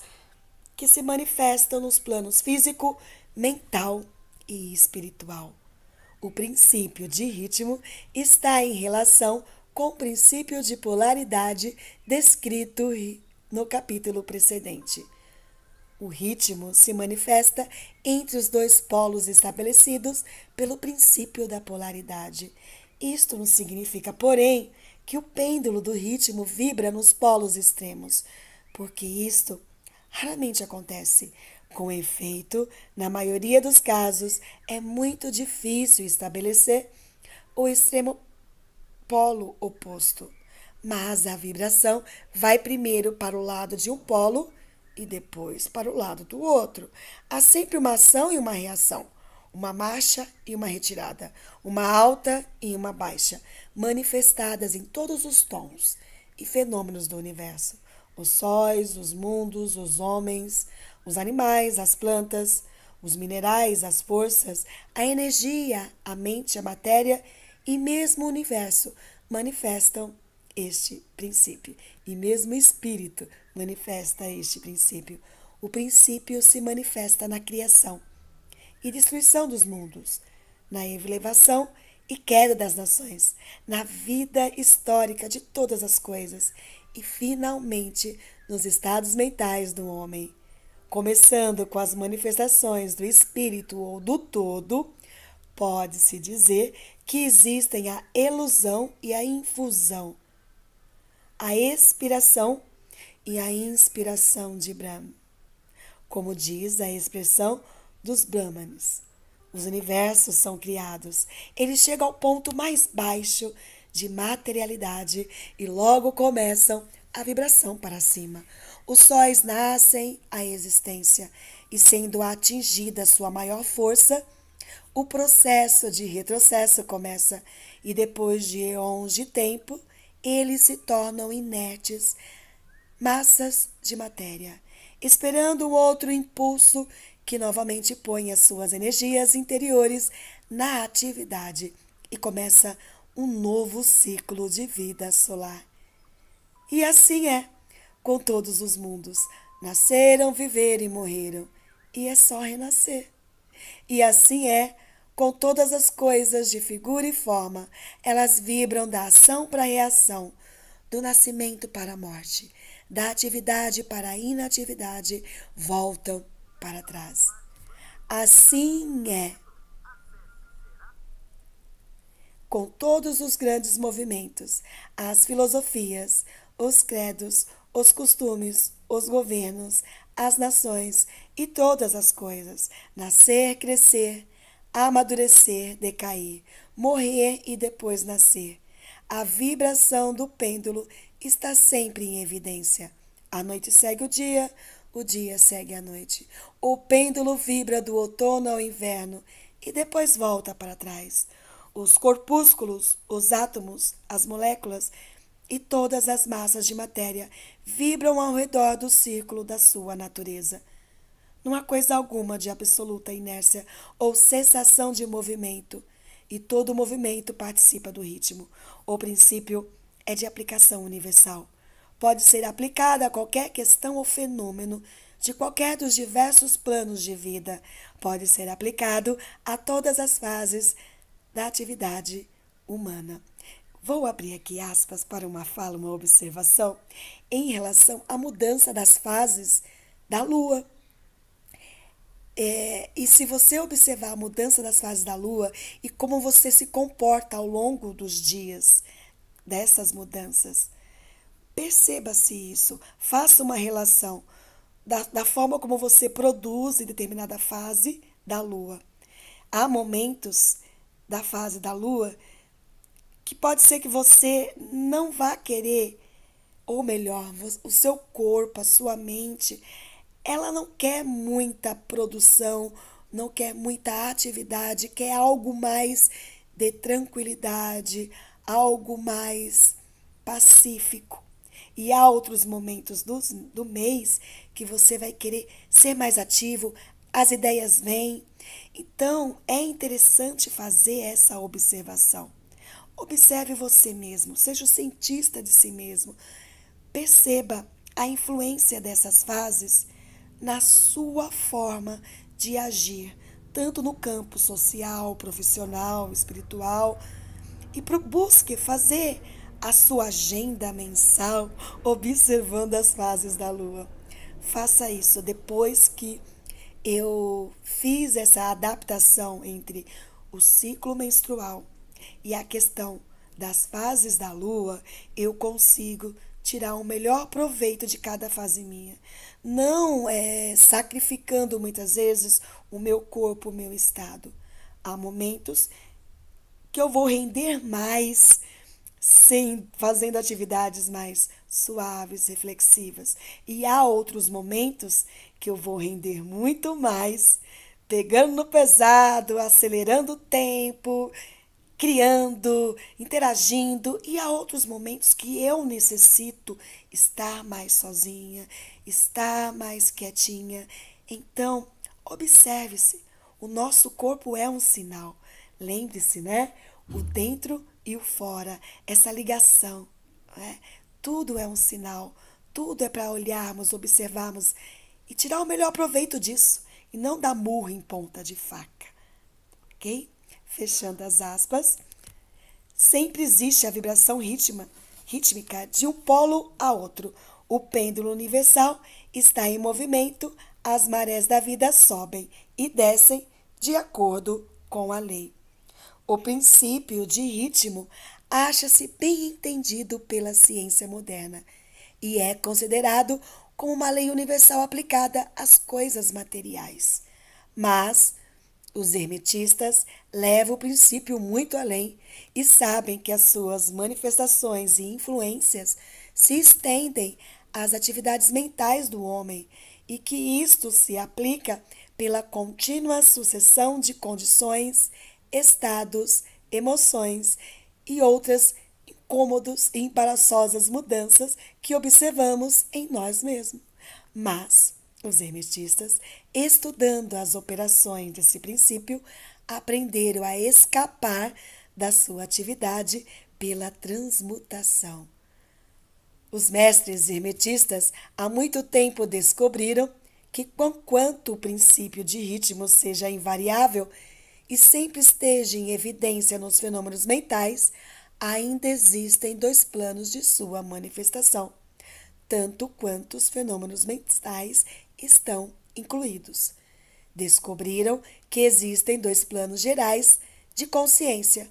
que se manifestam nos planos físico, mental e espiritual. O princípio de ritmo está em relação com o princípio de polaridade descrito no capítulo precedente. O ritmo se manifesta entre os dois polos estabelecidos pelo princípio da polaridade. Isto não significa, porém, que o pêndulo do ritmo vibra nos polos extremos, porque isto raramente acontece. Com efeito, na maioria dos casos, é muito difícil estabelecer o extremo polo oposto. Mas a vibração vai primeiro para o lado de um polo e depois para o lado do outro. Há sempre uma ação e uma reação, uma marcha e uma retirada, uma alta e uma baixa, manifestadas em todos os tons e fenômenos do universo: os sóis, os mundos, os homens, os animais, as plantas, os minerais, as forças, a energia, a mente, a matéria e mesmo o universo manifestam este princípio. E mesmo o Espírito manifesta este princípio. O princípio se manifesta na criação e destruição dos mundos, na elevação e queda das nações, na vida histórica de todas as coisas e, finalmente, nos estados mentais do homem. Começando com as manifestações do espírito ou do todo, pode-se dizer que existem a elusão e a infusão a expiração e a inspiração de Brahma, como diz a expressão dos Brahmanes. Os universos são criados, ele chega ao ponto mais baixo de materialidade e logo começam a vibração para cima. Os sóis nascem à existência e, sendo atingida sua maior força, o processo de retrocesso começa e, depois de eons de tempo, eles se tornam inertes, massas de matéria, esperando outro impulso que novamente põe as suas energias interiores na atividade e começa um novo ciclo de vida solar. E assim é com todos os mundos. Nasceram, viveram e morreram, e é só renascer. E assim é com todas as coisas de figura e forma. Elas vibram da ação para a reação, do nascimento para a morte, da atividade para a inatividade, voltam para trás. Assim é. Com todos os grandes movimentos, as filosofias, os credos, os costumes, os governos, as nações e todas as coisas, nascer, crescer, amadurecer, decair, morrer e depois nascer. A vibração do pêndulo está sempre em evidência. A noite segue o dia, o dia segue a noite. O pêndulo vibra do outono ao inverno e depois volta para trás. Os corpúsculos, os átomos, as moléculas e todas as massas de matéria vibram ao redor do círculo da sua natureza. Não há coisa alguma de absoluta inércia ou cessação de movimento, e todo movimento participa do ritmo. O princípio é de aplicação universal. Pode ser aplicada a qualquer questão ou fenômeno de qualquer dos diversos planos de vida. Pode ser aplicado a todas as fases da atividade humana. Vou abrir aqui aspas para uma fala, uma observação em relação à mudança das fases da Lua. É, e se você observar a mudança das fases da Lua e como você se comporta ao longo dos dias dessas mudanças, perceba-se isso, faça uma relação da, da forma como você produz em determinada fase da Lua. Há momentos da fase da Lua que pode ser que você não vá querer, ou melhor, o seu corpo, a sua mente ela não quer muita produção, não quer muita atividade, quer algo mais de tranquilidade, algo mais pacífico. E há outros momentos do, do mês que você vai querer ser mais ativo, as ideias vêm. Então, é interessante fazer essa observação. Observe você mesmo, seja o cientista de si mesmo. Perceba a influência dessas fases na sua forma de agir, tanto no campo social, profissional, espiritual, e busque fazer a sua agenda mensal <laughs> observando as fases da lua. Faça isso depois que eu fiz essa adaptação entre o ciclo menstrual e a questão das fases da lua, eu consigo tirar o melhor proveito de cada fase minha não é, sacrificando muitas vezes o meu corpo, o meu estado. Há momentos que eu vou render mais sem fazendo atividades mais suaves, reflexivas. E há outros momentos que eu vou render muito mais pegando no pesado, acelerando o tempo, criando, interagindo, e há outros momentos que eu necessito estar mais sozinha, está mais quietinha. Então, observe-se. O nosso corpo é um sinal. Lembre-se, né? O dentro e o fora, essa ligação. Né? Tudo é um sinal. Tudo é para olharmos, observarmos e tirar o melhor proveito disso. E não dar murro em ponta de faca. Ok? Fechando as aspas. Sempre existe a vibração ritma, rítmica de um polo a outro. O pêndulo universal está em movimento, as marés da vida sobem e descem de acordo com a lei. O princípio de ritmo acha-se bem entendido pela ciência moderna e é considerado como uma lei universal aplicada às coisas materiais. Mas os hermetistas levam o princípio muito além e sabem que as suas manifestações e influências se estendem às atividades mentais do homem e que isto se aplica pela contínua sucessão de condições, estados, emoções e outras incômodos e embaraçosas mudanças que observamos em nós mesmos. Mas os hermetistas, estudando as operações desse princípio, aprenderam a escapar da sua atividade pela transmutação. Os mestres hermetistas há muito tempo descobriram que, conquanto o princípio de ritmo seja invariável e sempre esteja em evidência nos fenômenos mentais, ainda existem dois planos de sua manifestação, tanto quanto os fenômenos mentais estão incluídos. Descobriram que existem dois planos gerais de consciência,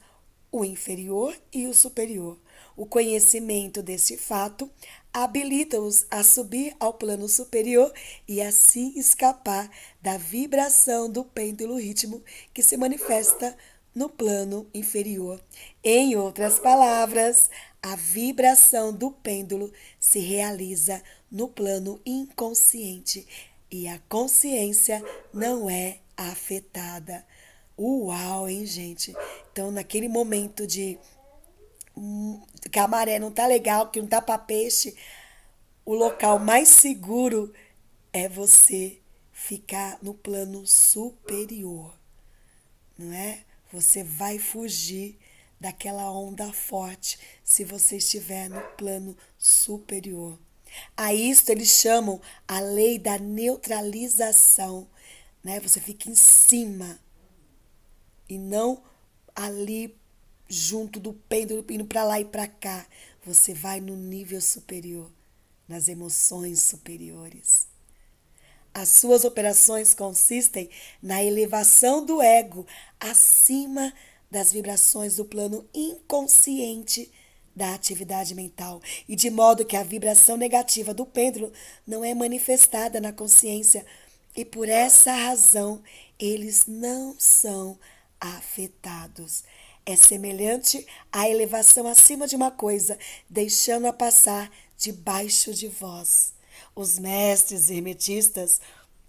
o inferior e o superior. O conhecimento deste fato habilita-os a subir ao plano superior e assim escapar da vibração do pêndulo ritmo que se manifesta no plano inferior. Em outras palavras, a vibração do pêndulo se realiza no plano inconsciente e a consciência não é afetada. Uau, hein, gente? Então, naquele momento de Hum, que a maré não tá legal, que não tá para peixe, o local mais seguro é você ficar no plano superior. Não é? Você vai fugir daquela onda forte se você estiver no plano superior. A isto eles chamam a lei da neutralização, né? Você fica em cima e não ali junto do pêndulo, indo para lá e para cá. Você vai no nível superior, nas emoções superiores. As suas operações consistem na elevação do ego acima das vibrações do plano inconsciente da atividade mental, e de modo que a vibração negativa do pêndulo não é manifestada na consciência, e por essa razão eles não são afetados é semelhante à elevação acima de uma coisa, deixando-a passar debaixo de vós. Os mestres hermetistas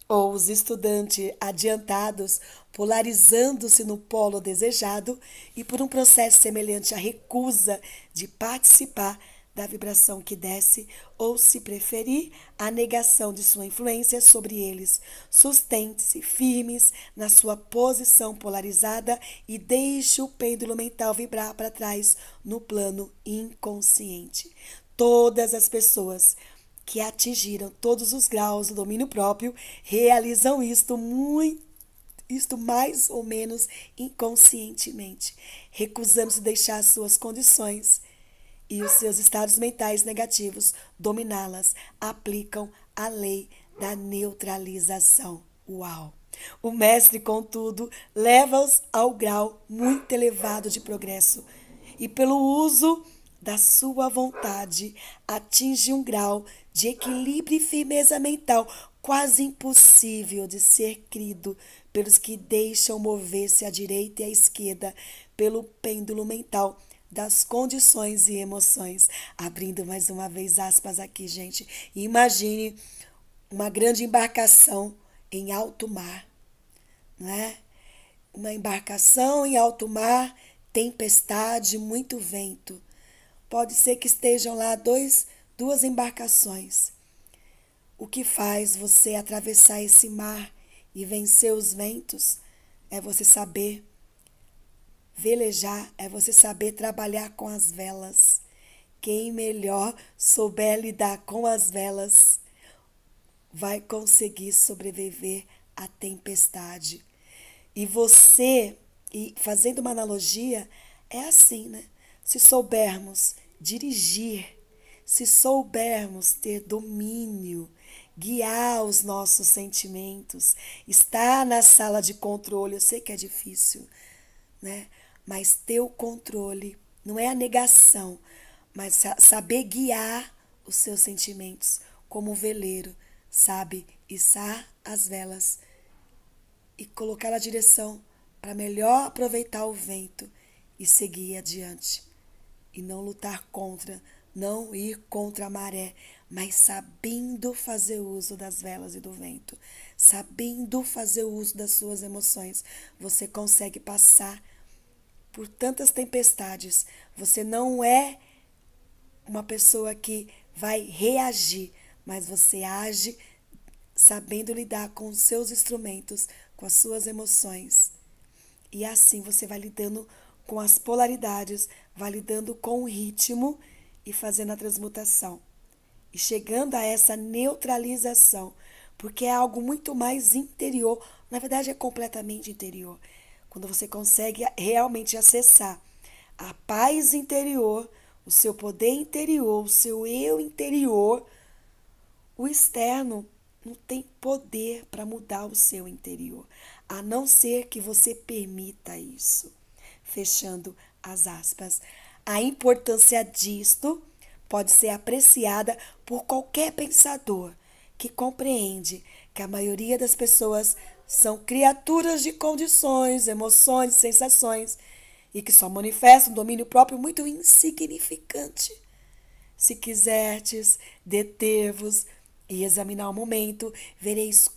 ou os estudantes adiantados, polarizando-se no polo desejado e por um processo semelhante à recusa de participar da vibração que desce, ou, se preferir, a negação de sua influência sobre eles. Sustente-se firmes na sua posição polarizada e deixe o pêndulo mental vibrar para trás no plano inconsciente. Todas as pessoas que atingiram todos os graus do domínio próprio realizam isto muito isto mais ou menos inconscientemente, recusando-se deixar suas condições e os seus estados mentais negativos dominá-las, aplicam a lei da neutralização. Uau! O mestre, contudo, leva-os ao grau muito elevado de progresso e, pelo uso da sua vontade, atinge um grau de equilíbrio e firmeza mental quase impossível de ser crido pelos que deixam mover-se à direita e à esquerda pelo pêndulo mental das condições e emoções. Abrindo mais uma vez aspas aqui, gente. Imagine uma grande embarcação em alto mar, não é? Uma embarcação em alto mar, tempestade, muito vento. Pode ser que estejam lá dois, duas embarcações. O que faz você atravessar esse mar e vencer os ventos é você saber Velejar é você saber trabalhar com as velas. Quem melhor souber lidar com as velas vai conseguir sobreviver à tempestade. E você, e fazendo uma analogia, é assim, né? Se soubermos dirigir, se soubermos ter domínio, guiar os nossos sentimentos, estar na sala de controle, eu sei que é difícil, né? mas ter o controle. Não é a negação, mas saber guiar os seus sentimentos como um veleiro, sabe? Içar as velas e colocar a direção para melhor aproveitar o vento e seguir adiante. E não lutar contra, não ir contra a maré, mas sabendo fazer uso das velas e do vento, sabendo fazer uso das suas emoções, você consegue passar por tantas tempestades, você não é uma pessoa que vai reagir, mas você age sabendo lidar com os seus instrumentos, com as suas emoções. E assim você vai lidando com as polaridades, vai lidando com o ritmo e fazendo a transmutação. E chegando a essa neutralização, porque é algo muito mais interior, na verdade é completamente interior quando você consegue realmente acessar a paz interior, o seu poder interior, o seu eu interior, o externo não tem poder para mudar o seu interior, a não ser que você permita isso. Fechando as aspas. A importância disto pode ser apreciada por qualquer pensador que compreende que a maioria das pessoas são criaturas de condições, emoções, sensações e que só manifestam um domínio próprio muito insignificante. Se quisertes deter-vos e examinar o momento, vereis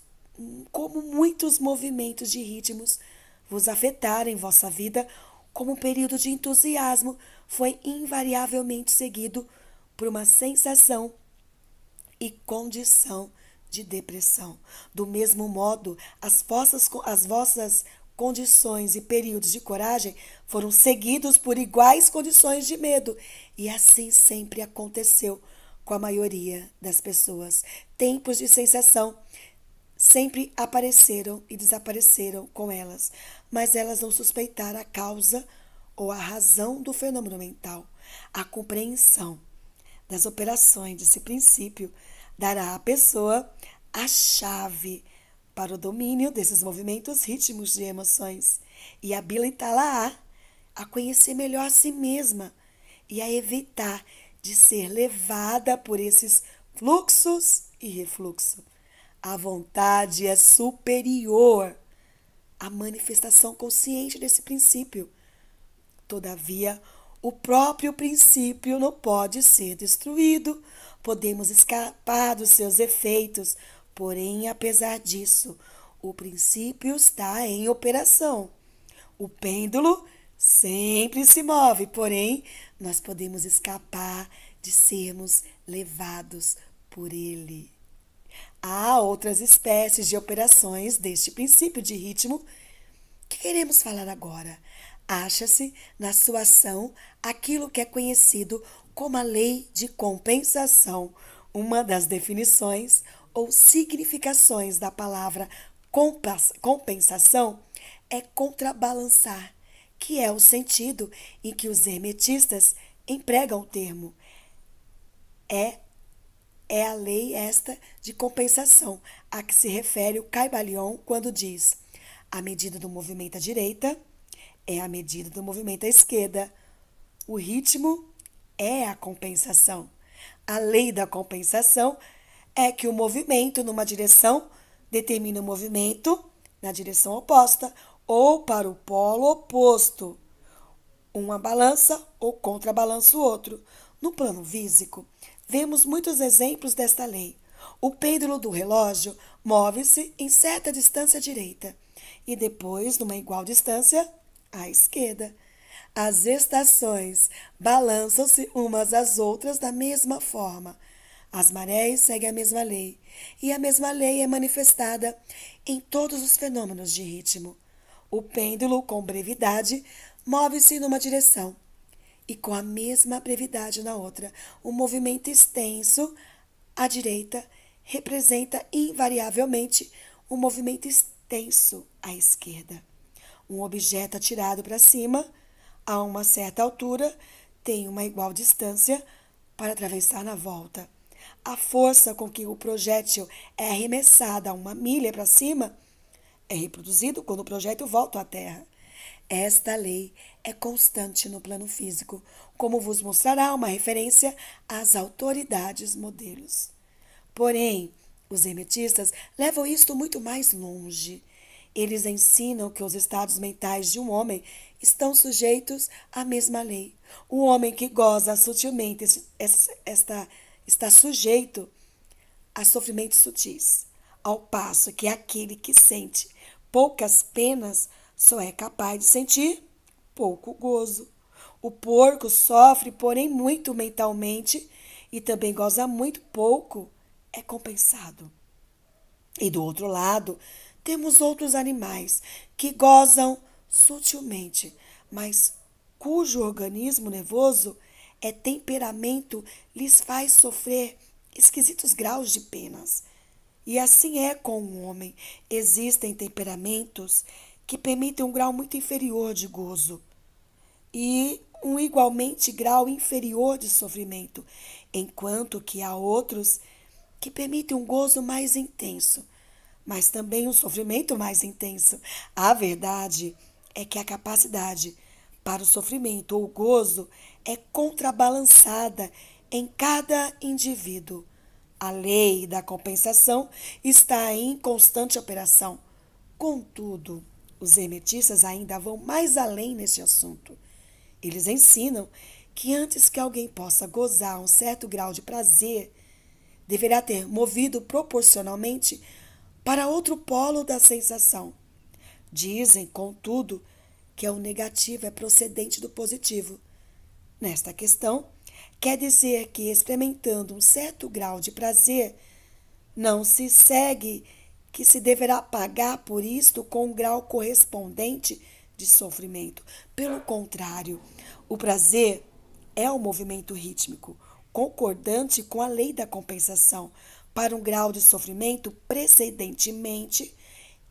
como muitos movimentos de ritmos vos afetarem vossa vida, como um período de entusiasmo foi invariavelmente seguido por uma sensação e condição de depressão. Do mesmo modo, as vossas, as vossas condições e períodos de coragem foram seguidos por iguais condições de medo. E assim sempre aconteceu com a maioria das pessoas. Tempos de sensação sempre apareceram e desapareceram com elas, mas elas não suspeitaram a causa ou a razão do fenômeno mental. A compreensão das operações desse princípio dará à pessoa a chave para o domínio desses movimentos ritmos de emoções e habilitá-la a, a conhecer melhor a si mesma e a evitar de ser levada por esses fluxos e refluxo. A vontade é superior à manifestação consciente desse princípio. Todavia, o próprio princípio não pode ser destruído podemos escapar dos seus efeitos, porém, apesar disso, o princípio está em operação. O pêndulo sempre se move, porém, nós podemos escapar de sermos levados por ele. Há outras espécies de operações deste princípio de ritmo que queremos falar agora. Acha-se na sua ação aquilo que é conhecido como a lei de compensação, uma das definições ou significações da palavra compensação é contrabalançar, que é o sentido em que os hermetistas empregam o termo. É é a lei esta de compensação a que se refere o Caibalion quando diz: a medida do movimento à direita é a medida do movimento à esquerda, o ritmo é a compensação. A lei da compensação é que o movimento numa direção determina o movimento na direção oposta ou para o polo oposto. Uma balança ou contrabalança o outro. No plano físico, vemos muitos exemplos desta lei. O pêndulo do relógio move-se em certa distância à direita e depois numa igual distância à esquerda. As estações balançam-se umas às outras da mesma forma. As marés seguem a mesma lei, e a mesma lei é manifestada em todos os fenômenos de ritmo. O pêndulo, com brevidade, move-se numa direção, e com a mesma brevidade na outra. O movimento extenso à direita representa invariavelmente um movimento extenso à esquerda. Um objeto atirado para cima a uma certa altura, tem uma igual distância para atravessar na volta. A força com que o projétil é arremessado a uma milha para cima é reproduzido quando o projétil volta à Terra. Esta lei é constante no plano físico, como vos mostrará uma referência às autoridades modelos. Porém, os hermetistas levam isto muito mais longe. Eles ensinam que os estados mentais de um homem estão sujeitos à mesma lei. O homem que goza sutilmente esta, está sujeito a sofrimentos sutis, ao passo que aquele que sente poucas penas só é capaz de sentir pouco gozo. O porco sofre, porém, muito mentalmente e também goza muito pouco, é compensado. E do outro lado, temos outros animais que gozam sutilmente, mas cujo organismo nervoso é temperamento lhes faz sofrer esquisitos graus de penas. E assim é com o homem. Existem temperamentos que permitem um grau muito inferior de gozo e um igualmente grau inferior de sofrimento, enquanto que há outros que permitem um gozo mais intenso mas também um sofrimento mais intenso. A verdade é que a capacidade para o sofrimento ou gozo é contrabalançada em cada indivíduo. A lei da compensação está em constante operação. Contudo, os hermetistas ainda vão mais além neste assunto. Eles ensinam que antes que alguém possa gozar um certo grau de prazer, deverá ter movido proporcionalmente para outro polo da sensação. Dizem, contudo, que o negativo é procedente do positivo. Nesta questão, quer dizer que experimentando um certo grau de prazer, não se segue que se deverá pagar por isto com um grau correspondente de sofrimento. Pelo contrário, o prazer é o um movimento rítmico, concordante com a lei da compensação, para um grau de sofrimento precedentemente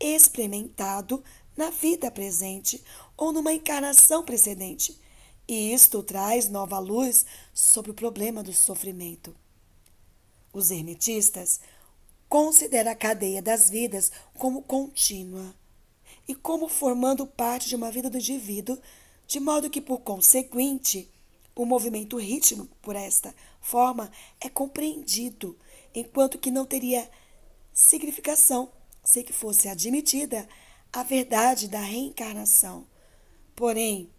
experimentado na vida presente ou numa encarnação precedente. E isto traz nova luz sobre o problema do sofrimento. Os hermetistas consideram a cadeia das vidas como contínua e como formando parte de uma vida do indivíduo, de modo que, por conseguinte, o movimento rítmico por esta forma é compreendido enquanto que não teria significação se que fosse admitida a verdade da reencarnação. Porém,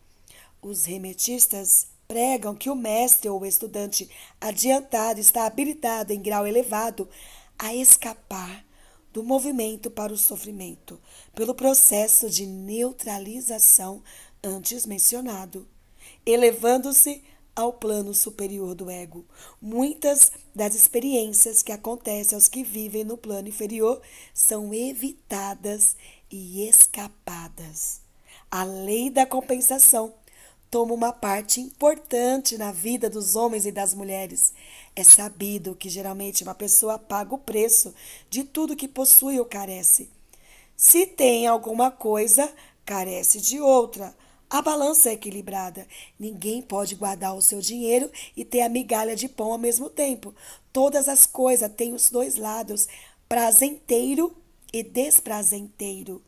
os remetistas pregam que o mestre ou estudante adiantado está habilitado em grau elevado a escapar do movimento para o sofrimento pelo processo de neutralização antes mencionado, elevando-se ao plano superior do ego. Muitas das experiências que acontecem aos que vivem no plano inferior são evitadas e escapadas. A lei da compensação toma uma parte importante na vida dos homens e das mulheres. É sabido que geralmente uma pessoa paga o preço de tudo que possui ou carece. Se tem alguma coisa, carece de outra. A balança é equilibrada. Ninguém pode guardar o seu dinheiro e ter a migalha de pão ao mesmo tempo. Todas as coisas têm os dois lados, prazenteiro e desprazenteiro.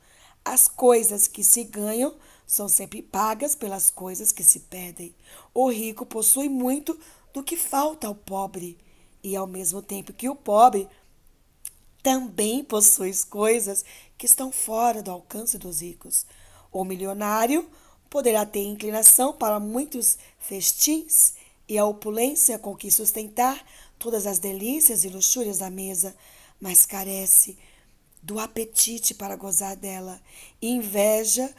As coisas que se ganham são sempre pagas pelas coisas que se perdem. O rico possui muito do que falta ao pobre, e ao mesmo tempo que o pobre também possui coisas que estão fora do alcance dos ricos. O milionário poderá ter inclinação para muitos festins e a opulência com que sustentar todas as delícias e luxúrias da mesa, mas carece do apetite para gozar dela e inveja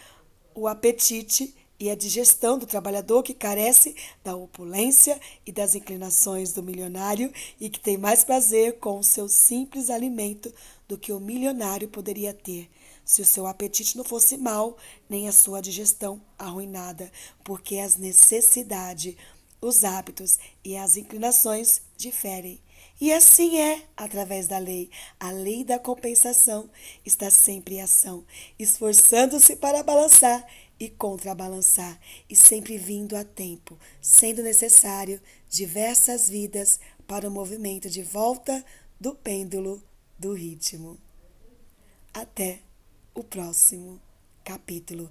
o apetite e a digestão do trabalhador que carece da opulência e das inclinações do milionário e que tem mais prazer com o seu simples alimento do que o milionário poderia ter se o seu apetite não fosse mau, nem a sua digestão arruinada, porque as necessidades, os hábitos e as inclinações diferem. E assim é através da lei. A lei da compensação está sempre em ação, esforçando-se para balançar e contrabalançar, e sempre vindo a tempo, sendo necessário diversas vidas para o movimento de volta do pêndulo do ritmo. Até o próximo capítulo.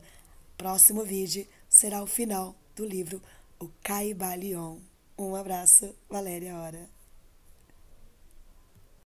Próximo vídeo será o final do livro O Caibalion. Um abraço, Valéria Hora.